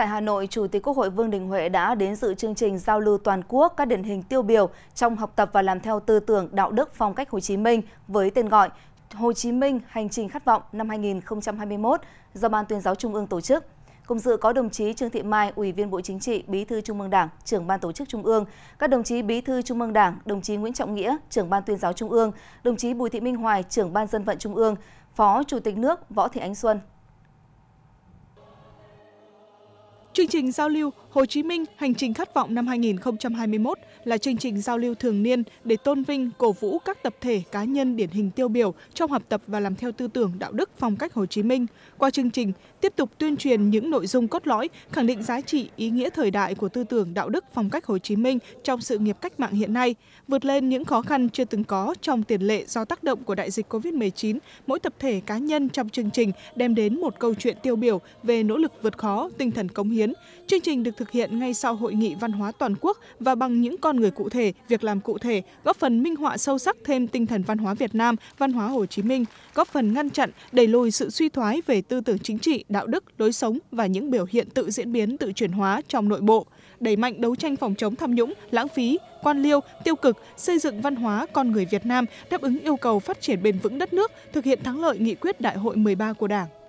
Tại Hà Nội, Chủ tịch Quốc hội Vương Đình Huệ đã đến dự chương trình giao lưu toàn quốc các điển hình tiêu biểu trong học tập và làm theo tư tưởng đạo đức phong cách Hồ Chí Minh với tên gọi Hồ Chí Minh Hành trình khát vọng năm 2021 do Ban tuyên giáo Trung ương tổ chức. Cùng dự có đồng chí Trương Thị Mai, Ủy viên Bộ Chính trị, Bí thư Trung ương Đảng, trưởng Ban tổ chức Trung ương, các đồng chí Bí thư Trung ương Đảng, đồng chí Nguyễn Trọng Nghĩa, trưởng Ban tuyên giáo Trung ương, đồng chí Bùi Thị Minh Hoài, trưởng Ban dân vận Trung ương, Phó Chủ tịch nước Võ Thị Ánh Xuân, Chương trình giao lưu Hồ Chí Minh Hành trình khát vọng năm 2021 là chương trình giao lưu thường niên để tôn vinh, cổ vũ các tập thể cá nhân điển hình tiêu biểu trong học tập và làm theo tư tưởng đạo đức phong cách Hồ Chí Minh. Qua chương trình, tiếp tục tuyên truyền những nội dung cốt lõi, khẳng định giá trị, ý nghĩa thời đại của tư tưởng đạo đức phong cách Hồ Chí Minh trong sự nghiệp cách mạng hiện nay, vượt lên những khó khăn chưa từng có trong tiền lệ do tác động của đại dịch COVID-19, mỗi tập thể cá nhân trong chương trình đem đến một câu chuyện tiêu biểu về nỗ lực vượt khó, tinh thần cống hiến hiến. Chương trình được thực hiện ngay sau Hội nghị Văn hóa Toàn quốc và bằng những con người cụ thể, việc làm cụ thể, góp phần minh họa sâu sắc thêm tinh thần văn hóa Việt Nam, văn hóa Hồ Chí Minh, góp phần ngăn chặn, đẩy lùi sự suy thoái về tư tưởng chính trị, đạo đức, lối sống và những biểu hiện tự diễn biến, tự chuyển hóa trong nội bộ đẩy mạnh đấu tranh phòng chống tham nhũng, lãng phí, quan liêu, tiêu cực, xây dựng văn hóa con người Việt Nam đáp ứng yêu cầu phát triển bền vững đất nước, thực hiện thắng lợi nghị quyết Đại hội 13 của Đảng.